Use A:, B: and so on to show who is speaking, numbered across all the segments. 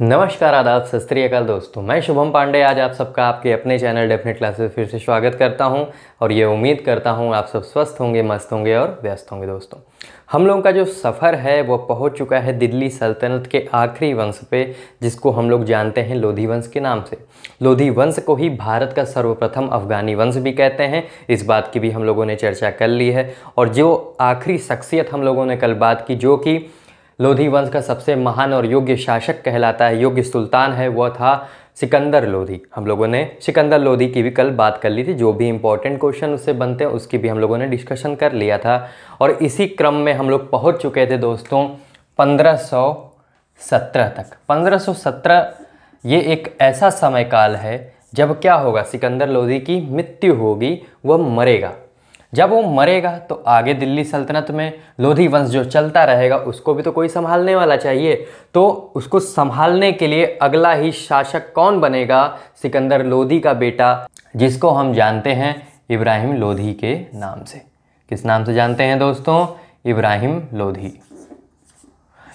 A: नमस्कार आदाब सत दोस्तों मैं शुभम पांडे आज आप सबका आपके अपने चैनल डेफिनेट क्लासेस फिर से स्वागत करता हूं और ये उम्मीद करता हूं आप सब स्वस्थ होंगे मस्त होंगे और व्यस्त होंगे दोस्तों हम लोगों का जो सफ़र है वो पहुंच चुका है दिल्ली सल्तनत के आखिरी वंश पे जिसको हम लोग जानते हैं लोधी वंश के नाम से लोधी वंश को ही भारत का सर्वप्रथम अफगानी वंश भी कहते हैं इस बात की भी हम लोगों ने चर्चा कर ली है और जो आखिरी शख्सियत हम लोगों ने कल बात की जो कि लोधी वंश का सबसे महान और योग्य शासक कहलाता है योग्य सुल्तान है वह था सिकंदर लोधी हम लोगों ने सिकंदर लोधी की भी कल बात कर ली थी जो भी इंपॉर्टेंट क्वेश्चन उससे बनते हैं उसकी भी हम लोगों ने डिस्कशन कर लिया था और इसी क्रम में हम लोग पहुँच चुके थे दोस्तों 1517 तक 1517 ये एक ऐसा समय काल है जब क्या होगा सिकंदर लोधी की मृत्यु होगी वह मरेगा जब वो मरेगा तो आगे दिल्ली सल्तनत में लोधी वंश जो चलता रहेगा उसको भी तो कोई संभालने वाला चाहिए तो उसको संभालने के लिए अगला ही शासक कौन बनेगा सिकंदर लोधी का बेटा जिसको हम जानते हैं इब्राहिम लोधी के नाम से किस नाम से जानते हैं दोस्तों इब्राहिम लोधी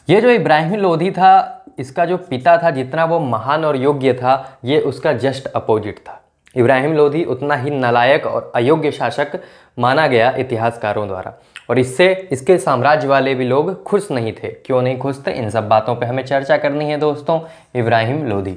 A: ये जो इब्राहिम लोधी था इसका जो पिता था जितना वो महान और योग्य था ये उसका जस्ट अपोजिट था इब्राहिम लोधी उतना ही नलायक और अयोग्य शासक माना गया इतिहासकारों द्वारा और इससे इसके साम्राज्य वाले भी लोग खुश नहीं थे क्यों नहीं खुश थे इन सब बातों पे हमें चर्चा करनी है दोस्तों इब्राहिम लोधी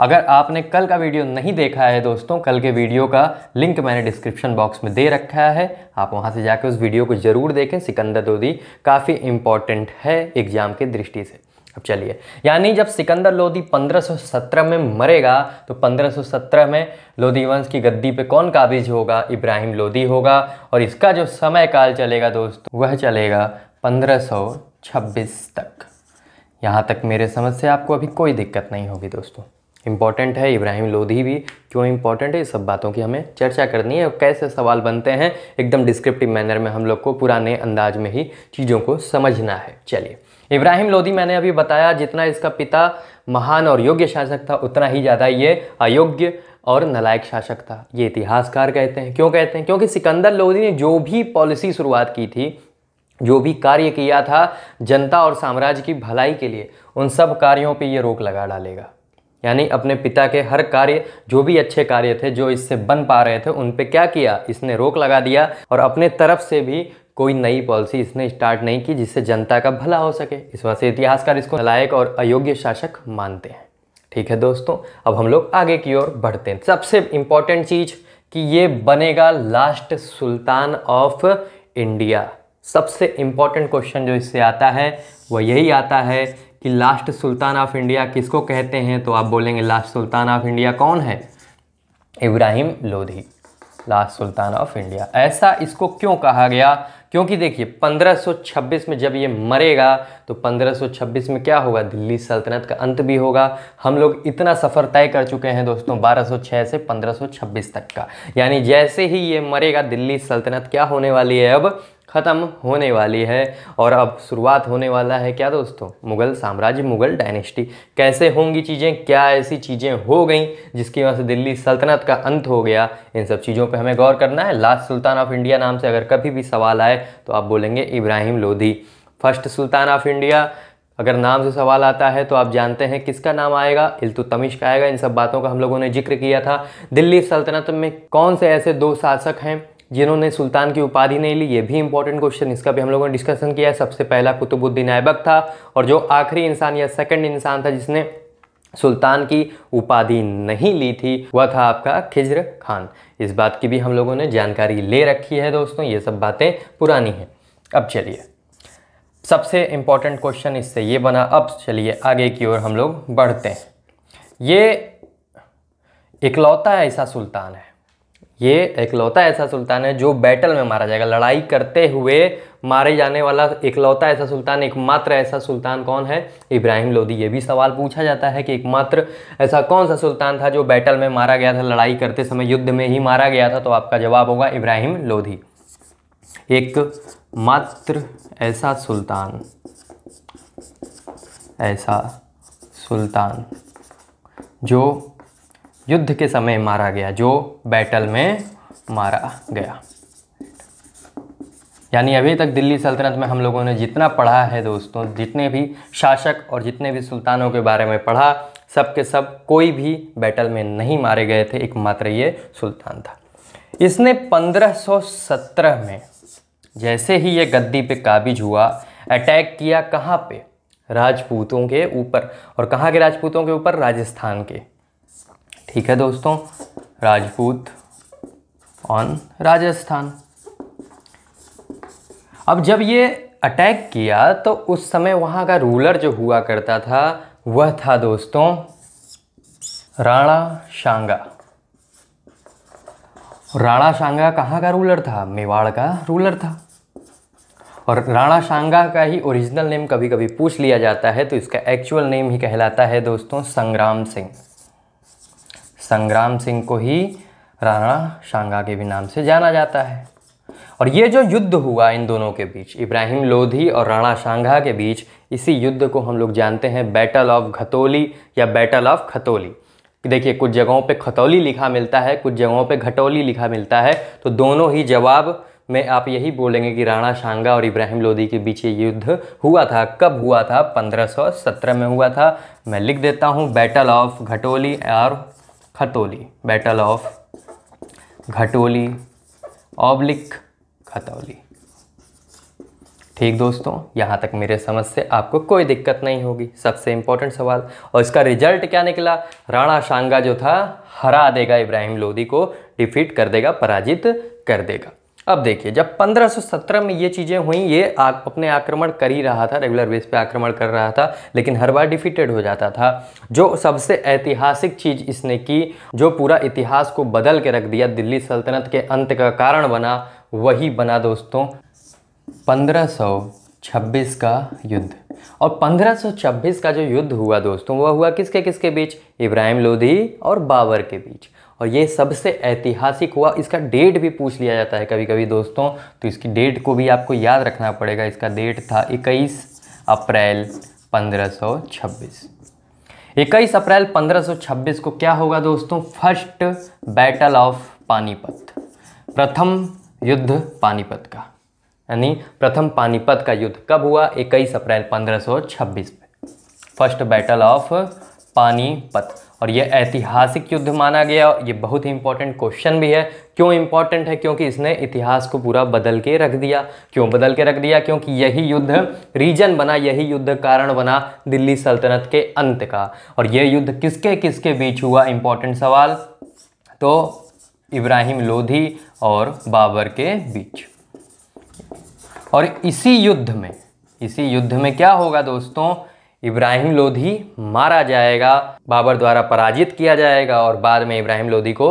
A: अगर आपने कल का वीडियो नहीं देखा है दोस्तों कल के वीडियो का लिंक मैंने डिस्क्रिप्शन बॉक्स में दे रखा है आप वहाँ से जाकर उस वीडियो को ज़रूर देखें सिकंदर लोधी काफ़ी इंपॉर्टेंट है एग्ज़ाम के दृष्टि से अब चलिए यानी जब सिकंदर लोधी 1517 में मरेगा तो 1517 में लोधी वंश की गद्दी पे कौन काबिज होगा इब्राहिम लोधी होगा और इसका जो समय काल चलेगा दोस्तों वह चलेगा 1526 तक यहाँ तक मेरे समझ से आपको अभी कोई दिक्कत नहीं होगी दोस्तों इम्पॉर्टेंट है इब्राहिम लोधी भी क्यों इम्पॉर्टेंट है इस सब बातों की हमें चर्चा करनी है और कैसे सवाल बनते हैं एकदम डिस्क्रिप्टिव मैनर में हम लोग को पुराने अंदाज में ही चीज़ों को समझना है चलिए इब्राहिम लोधी मैंने अभी बताया जितना इसका पिता महान और योग्य शासक था उतना ही ज़्यादा ये अयोग्य और नलायक शासक था ये इतिहासकार कहते हैं क्यों कहते हैं क्योंकि सिकंदर लोधी ने जो भी पॉलिसी शुरुआत की थी जो भी कार्य किया था जनता और साम्राज्य की भलाई के लिए उन सब कार्यों पे ये रोक लगा डालेगा यानी अपने पिता के हर कार्य जो भी अच्छे कार्य थे जो इससे बन पा रहे थे उन पे क्या किया इसने रोक लगा दिया और अपने तरफ से भी कोई नई पॉलिसी इसने स्टार्ट नहीं की जिससे जनता का भला हो सके इस वजह से इतिहासकार इसको लायक और अयोग्य शासक मानते हैं ठीक है दोस्तों अब हम लोग आगे की ओर बढ़ते हैं सबसे इम्पॉर्टेंट चीज़ कि ये बनेगा लास्ट सुल्तान ऑफ इंडिया सबसे इम्पॉर्टेंट क्वेश्चन जो इससे आता है वह यही आता है कि लास्ट सुल्तान ऑफ इंडिया किसको कहते हैं तो आप बोलेंगे लास्ट सुल्तान ऑफ इंडिया कौन है Ibrahim Lodhi last sultan of India ऐसा इसको क्यों कहा गया क्योंकि देखिए 1526 में जब ये मरेगा तो 1526 में क्या होगा दिल्ली सल्तनत का अंत भी होगा हम लोग इतना सफ़र तय कर चुके हैं दोस्तों 1206 से 1526 तक का यानी जैसे ही ये मरेगा दिल्ली सल्तनत क्या होने वाली है अब ख़त्म होने वाली है और अब शुरुआत होने वाला है क्या दोस्तों मुग़ल साम्राज्य मुग़ल डायनेस्टी कैसे होंगी चीज़ें क्या ऐसी चीज़ें हो गई जिसकी वजह से दिल्ली सल्तनत का अंत हो गया इन सब चीज़ों पे हमें गौर करना है लास्ट सुल्तान ऑफ इंडिया नाम से अगर कभी भी सवाल आए तो आप बोलेंगे Ibrahim Lodhi first sultan of India अगर नाम से सवाल आता है तो आप जानते हैं किसका नाम आएगा इल्तुतमिश का आएगा इन सब बातों का हम लोगों ने जिक्र किया था दिल्ली सल्तनत में कौन से ऐसे दो शासक हैं जिन्होंने सुल्तान की उपाधि नहीं ली ये भी इंपॉर्टेंट क्वेश्चन इसका भी हम लोगों ने डिस्कशन किया सबसे पहला कुतुबुद्दीन ऐबक था और जो आखिरी इंसान या सेकंड इंसान था जिसने सुल्तान की उपाधि नहीं ली थी वह था आपका खिज्र खान इस बात की भी हम लोगों ने जानकारी ले रखी है दोस्तों ये सब बातें पुरानी हैं अब चलिए सबसे इम्पॉर्टेंट क्वेश्चन इससे ये बना अब चलिए आगे की ओर हम लोग बढ़ते हैं ये इकलौता ऐसा सुल्तान है ये इकलौता ऐसा सुल्तान है जो बैटल में मारा जाएगा लड़ाई करते हुए मारे जाने वाला इकलौता ऐसा सुल्तान एकमात्र ऐसा सुल्तान कौन है इब्राहिम लोदी ये भी सवाल पूछा जाता है कि एकमात्र ऐसा कौन सा सुल्तान था जो बैटल में मारा गया था लड़ाई करते समय युद्ध में ही मारा गया था तो आपका जवाब होगा इब्राहिम लोधी एक मात्र ऐसा सुल्तान ऐसा सुल्तान जो युद्ध के समय मारा गया जो बैटल में मारा गया यानी अभी तक दिल्ली सल्तनत में हम लोगों ने जितना पढ़ा है दोस्तों जितने भी शासक और जितने भी सुल्तानों के बारे में पढ़ा सब के सब कोई भी बैटल में नहीं मारे गए थे एकमात्र ये सुल्तान था इसने 1517 में जैसे ही ये गद्दी पे काबिज हुआ अटैक किया कहाँ पे राजपूतों के ऊपर और कहाँ के राजपूतों के ऊपर राजस्थान के ठीक है दोस्तों राजपूत ऑन राजस्थान अब जब ये अटैक किया तो उस समय वहाँ का रूलर जो हुआ करता था वह था दोस्तों राणा शांगा राणा शांगा कहाँ का रूलर था मेवाड़ का रूलर था और राणा शांगा का ही ओरिजिनल नेम कभी कभी पूछ लिया जाता है तो इसका एक्चुअल नेम ही कहलाता है दोस्तों संग्राम सिंह संग्राम सिंह को ही राणा शांगा के भी नाम से जाना जाता है और ये जो युद्ध हुआ इन दोनों के बीच इब्राहिम लोधी और राणा शांघा के बीच इसी युद्ध को हम लोग जानते हैं बैटल ऑफ घतोली या बैटल ऑफ खतौली देखिए कुछ जगहों पे खतौली लिखा मिलता है कुछ जगहों पे घटौली लिखा मिलता है तो दोनों ही जवाब में आप यही बोलेंगे कि राणा शांगा और इब्राहिम लोधी के बीच ये युद्ध हुआ था कब हुआ था 1517 में हुआ था मैं लिख देता हूँ बैटल ऑफ घटोली और Khatauli battle of Ghatoli oblique Khatauli ठीक दोस्तों यहाँ तक मेरे समझ से आपको कोई दिक्कत नहीं होगी सबसे इम्पोर्टेंट सवाल और इसका रिजल्ट क्या निकला राणा शांगा जो था हरा देगा इब्राहिम लोधी को डिफीट कर देगा पराजित कर देगा अब देखिए जब 1517 में ये चीज़ें हुई ये आ, अपने आक्रमण कर ही रहा था रेगुलर बेस पे आक्रमण कर रहा था लेकिन हर बार डिफीटेड हो जाता था जो सबसे ऐतिहासिक चीज़ इसने की जो पूरा इतिहास को बदल के रख दिया दिल्ली सल्तनत के अंत का कारण बना वही बना दोस्तों 1526 का युद्ध और 1526 का जो युद्ध हुआ दोस्तों वह हुआ किसके किसके बीच इब्राहिम लोधी और बाबर के बीच और ये सबसे ऐतिहासिक हुआ इसका डेट भी पूछ लिया जाता है कभी कभी दोस्तों तो इसकी डेट को भी आपको याद रखना पड़ेगा इसका डेट था इक्कीस अप्रैल 1526 इक्कीस अप्रैल 1526 को क्या होगा दोस्तों फर्स्ट बैटल ऑफ पानीपत प्रथम युद्ध पानीपत का यानी प्रथम पानीपत का युद्ध कब हुआ 21 अप्रैल 1526 पे फर्स्ट बैटल ऑफ पानीपत और यह ऐतिहासिक युद्ध माना गया ये बहुत ही इंपॉर्टेंट क्वेश्चन भी है क्यों इंपॉर्टेंट है क्योंकि इसने इतिहास को पूरा बदल के रख दिया क्यों बदल के रख दिया क्योंकि यही युद्ध रीजन बना यही युद्ध कारण बना दिल्ली सल्तनत के अंत का और यह युद्ध किसके किसके बीच हुआ इंपॉर्टेंट सवाल तो इब्राहिम लोधी और बाबर के बीच और इसी युद्ध में इसी युद्ध में क्या होगा दोस्तों इब्राहिम लोधी मारा जाएगा बाबर द्वारा पराजित किया जाएगा और बाद में इब्राहिम लोधी को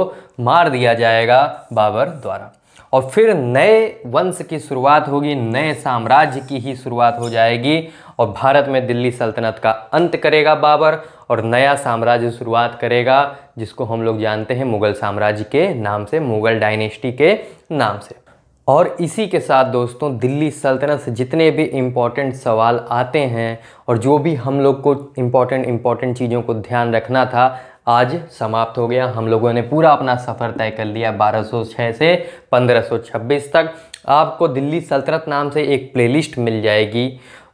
A: मार दिया जाएगा बाबर द्वारा और फिर नए वंश की शुरुआत होगी नए साम्राज्य की ही शुरुआत हो जाएगी और भारत में दिल्ली सल्तनत का अंत करेगा बाबर और नया साम्राज्य शुरुआत करेगा जिसको हम लोग जानते हैं मुगल साम्राज्य के नाम से मुगल डायनेस्टी के नाम से और इसी के साथ दोस्तों दिल्ली सल्तनत से जितने भी इम्पॉर्टेंट सवाल आते हैं और जो भी हम लोग को इम्पॉर्टेंट इम्पॉर्टेंट चीज़ों को ध्यान रखना था आज समाप्त हो गया हम लोगों ने पूरा अपना सफ़र तय कर लिया 1206 से 1526 तक आपको दिल्ली सल्तनत नाम से एक प्लेलिस्ट मिल जाएगी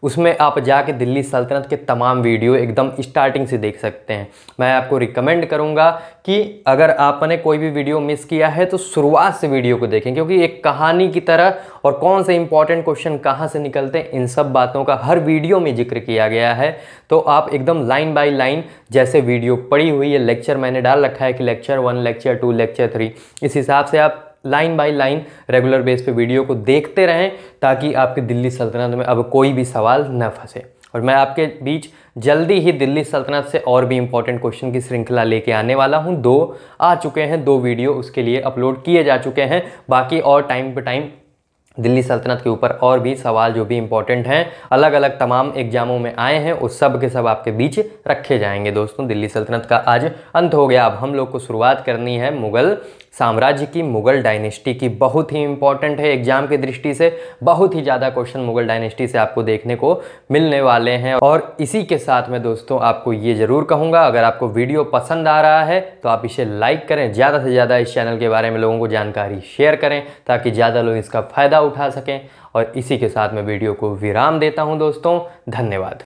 A: उसमें आप जाके दिल्ली सल्तनत के तमाम वीडियो एकदम स्टार्टिंग से देख सकते हैं मैं आपको रिकमेंड करूँगा कि अगर आपने कोई भी वीडियो मिस किया है तो शुरुआत से वीडियो को देखें क्योंकि एक कहानी की तरह और कौन से इंपॉर्टेंट क्वेश्चन कहाँ से निकलते हैं इन सब बातों का हर वीडियो में जिक्र किया गया है तो आप एकदम लाइन बाय लाइन जैसे वीडियो पड़ी हुई है लेक्चर मैंने डाल रखा है कि lecture one lecture two lecture three इस हिसाब से आप line by line regular base पे वीडियो को देखते रहें ताकि आपके दिल्ली सल्तनत में अब कोई भी सवाल न फंसे और मैं आपके बीच जल्दी ही दिल्ली सल्तनत से और भी इंपॉर्टेंट क्वेश्चन की श्रृंखला लेके आने वाला हूँ दो आ चुके हैं दो वीडियो उसके लिए अपलोड किए जा चुके हैं बाकी और टाइम टू टाइम दिल्ली सल्तनत के ऊपर और भी सवाल जो भी इम्पोर्टेंट हैं अलग अलग तमाम एग्जामों में आए हैं उस सब के सब आपके बीच रखे जाएंगे दोस्तों दिल्ली सल्तनत का आज अंत हो गया अब हम लोग को शुरुआत करनी है मुग़ल साम्राज्य की मुगल डायनेस्टी की बहुत ही इंपॉर्टेंट है एग्जाम की दृष्टि से बहुत ही ज़्यादा क्वेश्चन मुगल डायनेस्टी से आपको देखने को मिलने वाले हैं और इसी के साथ में दोस्तों आपको ये ज़रूर कहूँगा अगर आपको वीडियो पसंद आ रहा है तो आप इसे लाइक करें ज़्यादा से ज़्यादा इस चैनल के बारे में लोगों को जानकारी शेयर करें ताकि ज़्यादा लोग इसका फ़ायदा उठा सकें और इसी के साथ मैं वीडियो को विराम देता हूँ दोस्तों धन्यवाद